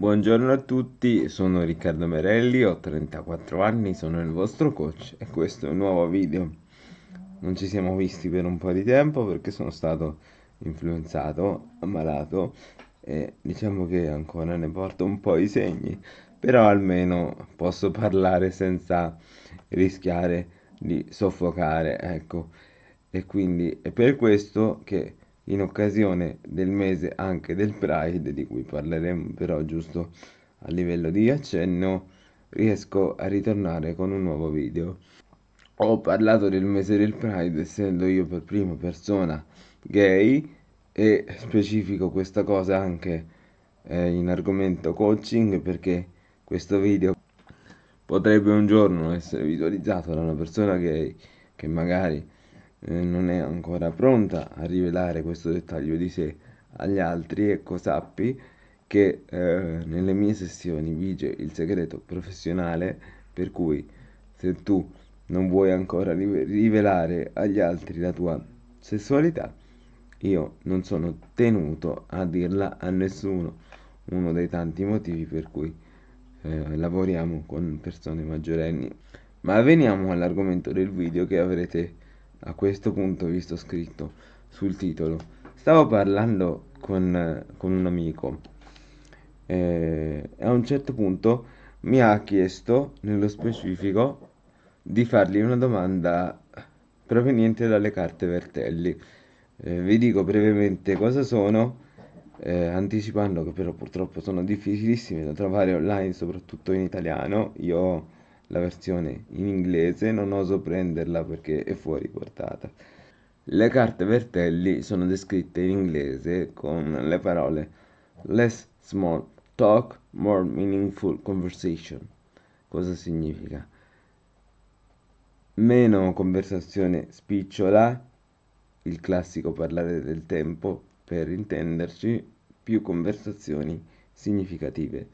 Buongiorno a tutti, sono Riccardo Merelli, ho 34 anni, sono il vostro coach e questo è un nuovo video. Non ci siamo visti per un po' di tempo perché sono stato influenzato, ammalato e diciamo che ancora ne porto un po' i segni, però almeno posso parlare senza rischiare di soffocare, ecco. E quindi è per questo che in occasione del mese anche del Pride, di cui parleremo però giusto a livello di accenno, riesco a ritornare con un nuovo video. Ho parlato del mese del Pride essendo io per prima persona gay e specifico questa cosa anche eh, in argomento coaching perché questo video potrebbe un giorno essere visualizzato da una persona gay che magari eh, non è ancora pronta a rivelare questo dettaglio di sé agli altri, ecco sappi che eh, nelle mie sessioni vige il segreto professionale per cui se tu non vuoi ancora rivelare agli altri la tua sessualità, io non sono tenuto a dirla a nessuno, uno dei tanti motivi per cui eh, lavoriamo con persone maggiorenni. Ma veniamo all'argomento del video che avrete a questo punto visto scritto sul titolo stavo parlando con, con un amico e eh, a un certo punto mi ha chiesto nello specifico di fargli una domanda proveniente dalle carte Vertelli eh, vi dico brevemente cosa sono eh, anticipando che però purtroppo sono difficilissime da trovare online soprattutto in italiano io la versione in inglese, non oso prenderla perché è fuori portata. Le carte vertelli sono descritte in inglese con le parole less small talk, more meaningful conversation. Cosa significa? Meno conversazione spicciola, il classico parlare del tempo per intenderci, più conversazioni significative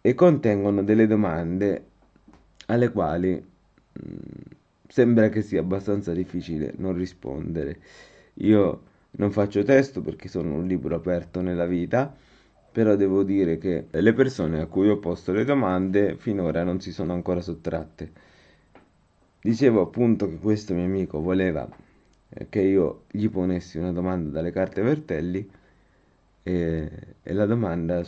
e contengono delle domande alle quali mh, mm, sembra che sia abbastanza difficile non rispondere. Io non faccio testo perché sono un libro aperto nella vita, però devo dire che le persone a cui ho posto le domande finora non si sono ancora sottratte. Dicevo appunto che questo mio amico voleva eh, che io gli ponessi una domanda dalle carte vertelli e, e la domanda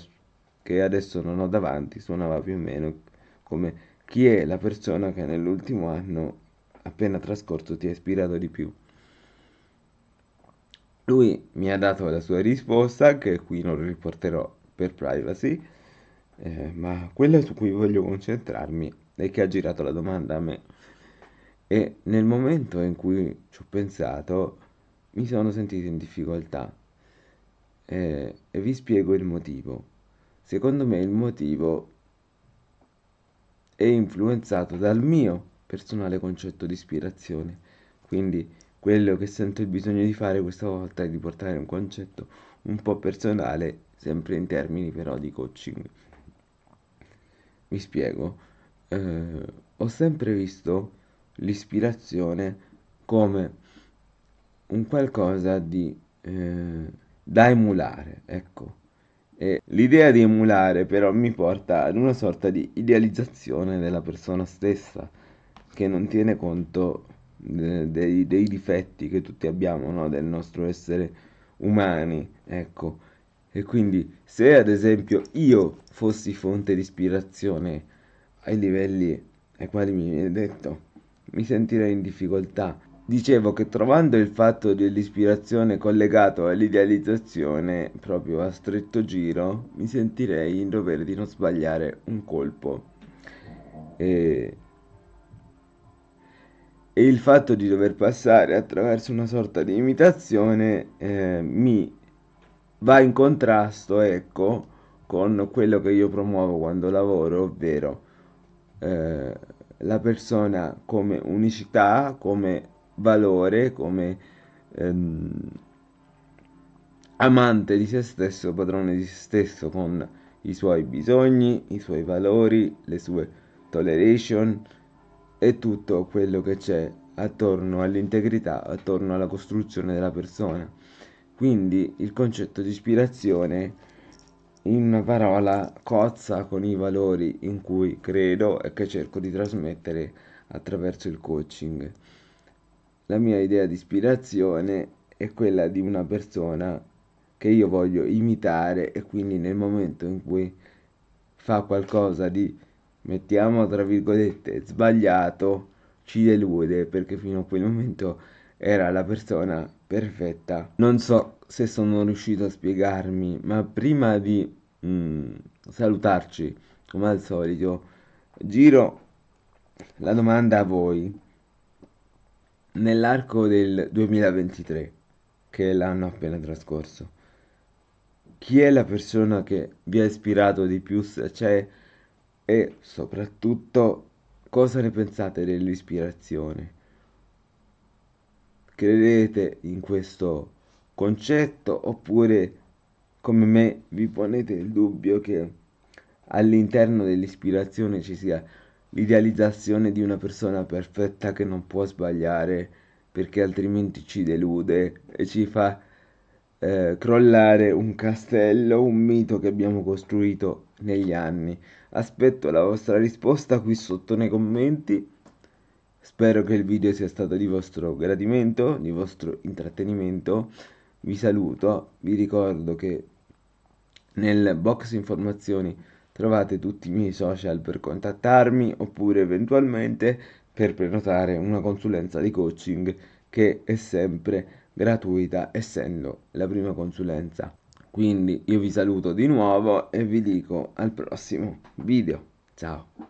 che adesso non ho davanti, suonava più o meno come chi è la persona che nell'ultimo anno appena trascorso ti ha ispirato di più. Lui mi ha dato la sua risposta, che qui non riporterò per privacy, eh, ma quella su cui voglio concentrarmi è che ha girato la domanda a me. E nel momento in cui ci ho pensato, mi sono sentito in difficoltà. Eh, e vi spiego il motivo secondo me il motivo è influenzato dal mio personale concetto di ispirazione. Quindi quello che sento il bisogno di fare questa volta è di portare un concetto un po' personale, sempre in termini però di coaching. Mi spiego, eh, ho sempre visto l'ispirazione come un qualcosa di, eh, da emulare, ecco e l'idea di emulare però mi porta ad una sorta di idealizzazione della persona stessa, che non tiene conto de- dei-, dei, difetti che tutti abbiamo, no? del nostro essere umani. Ecco. E quindi se ad esempio io fossi fonte di ispirazione ai livelli ai quali mi viene detto, mi sentirei in difficoltà Dicevo che trovando il fatto dell'ispirazione collegato all'idealizzazione proprio a stretto giro, mi sentirei in dovere di non sbagliare un colpo. E, e il fatto di dover passare attraverso una sorta di imitazione eh, mi va in contrasto, ecco, con quello che io promuovo quando lavoro, ovvero eh, la persona come unicità, come valore come ehm, amante di se stesso, padrone di se stesso con i suoi bisogni, i suoi valori, le sue toleration e tutto quello che c'è attorno all'integrità, attorno alla costruzione della persona. Quindi il concetto di ispirazione in una parola cozza con i valori in cui credo e che cerco di trasmettere attraverso il coaching la mia idea di ispirazione è quella di una persona che io voglio imitare e quindi nel momento in cui fa qualcosa di, mettiamo tra virgolette, sbagliato, ci delude perché fino a quel momento era la persona perfetta. Non so se sono riuscito a spiegarmi, ma prima di mm, salutarci, come al solito, giro la domanda a voi nell'arco del 2023, che è l'anno appena trascorso, chi è la persona che vi ha ispirato di più se c'è e soprattutto cosa ne pensate dell'ispirazione? Credete in questo concetto oppure come me vi ponete il dubbio che all'interno dell'ispirazione ci sia l'idealizzazione di una persona perfetta che non può sbagliare perché altrimenti ci delude e ci fa eh, crollare un castello, un mito che abbiamo costruito negli anni. Aspetto la vostra risposta qui sotto nei commenti. Spero che il video sia stato di vostro gradimento, di vostro intrattenimento. Vi saluto, vi ricordo che nel box informazioni Trovate tutti i miei social per contattarmi oppure eventualmente per prenotare una consulenza di coaching che è sempre gratuita essendo la prima consulenza. Quindi io vi saluto di nuovo e vi dico al prossimo video. Ciao!